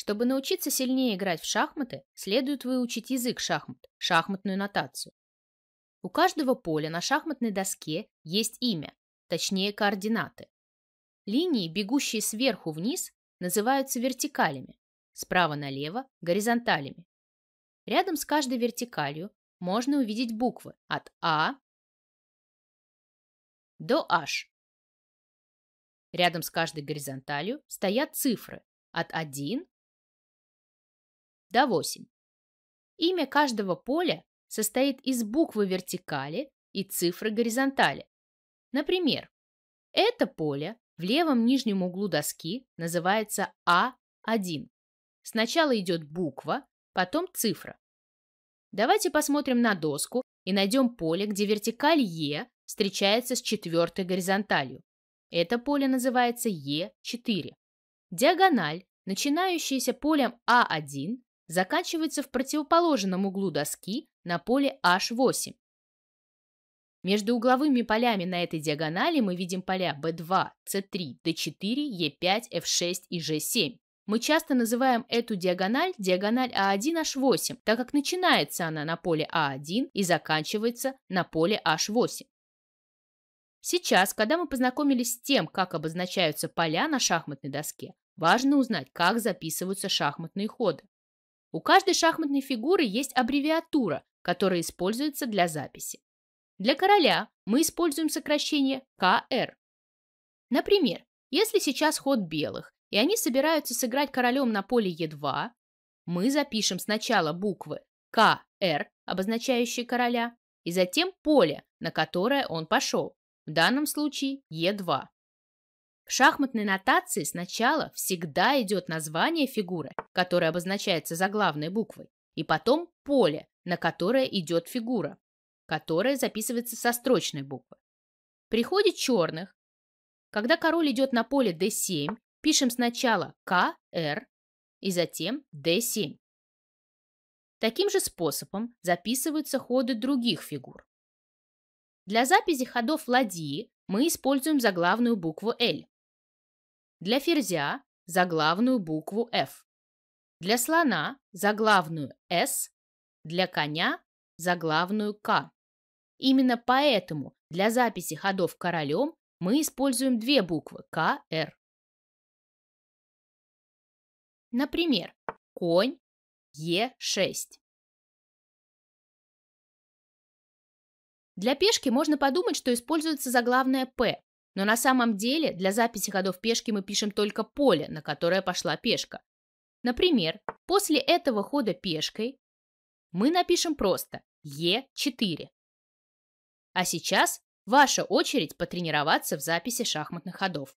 Чтобы научиться сильнее играть в шахматы, следует выучить язык шахмат, шахматную нотацию. У каждого поля на шахматной доске есть имя, точнее координаты. Линии, бегущие сверху вниз, называются вертикалями, справа налево – горизонталями. Рядом с каждой вертикалью можно увидеть буквы от А до H. Рядом с каждой горизонталью стоят цифры от 1 до 8. Имя каждого поля состоит из буквы вертикали и цифры горизонтали. Например, это поле в левом нижнем углу доски называется А1. Сначала идет буква, потом цифра. Давайте посмотрим на доску и найдем поле, где вертикаль Е встречается с четвертой горизонталью. Это поле называется Е4. Диагональ, начинающаяся полем А1, заканчивается в противоположном углу доски на поле H8. Между угловыми полями на этой диагонали мы видим поля B2, C3, D4, E5, F6 и G7. Мы часто называем эту диагональ диагональ a а 1 h 8 так как начинается она на поле a а 1 и заканчивается на поле H8. Сейчас, когда мы познакомились с тем, как обозначаются поля на шахматной доске, важно узнать, как записываются шахматные ходы. У каждой шахматной фигуры есть аббревиатура, которая используется для записи. Для короля мы используем сокращение КР. Например, если сейчас ход белых, и они собираются сыграть королем на поле Е2, мы запишем сначала буквы КР, обозначающие короля, и затем поле, на которое он пошел, в данном случае Е2. В шахматной нотации сначала всегда идет название фигуры, которая обозначается заглавной буквой, и потом поле, на которое идет фигура, которая записывается со строчной буквы. При ходе черных, когда король идет на поле d7, пишем сначала kr и затем d7. Таким же способом записываются ходы других фигур. Для записи ходов ладьи мы используем заглавную букву L. Для ферзя – за главную букву F. Для слона – за главную S. Для коня – за главную K. Именно поэтому для записи ходов королем мы используем две буквы K R. Например, конь e 6 Для пешки можно подумать, что используется заглавная P. Но на самом деле для записи ходов пешки мы пишем только поле, на которое пошла пешка. Например, после этого хода пешкой мы напишем просто Е4. А сейчас ваша очередь потренироваться в записи шахматных ходов.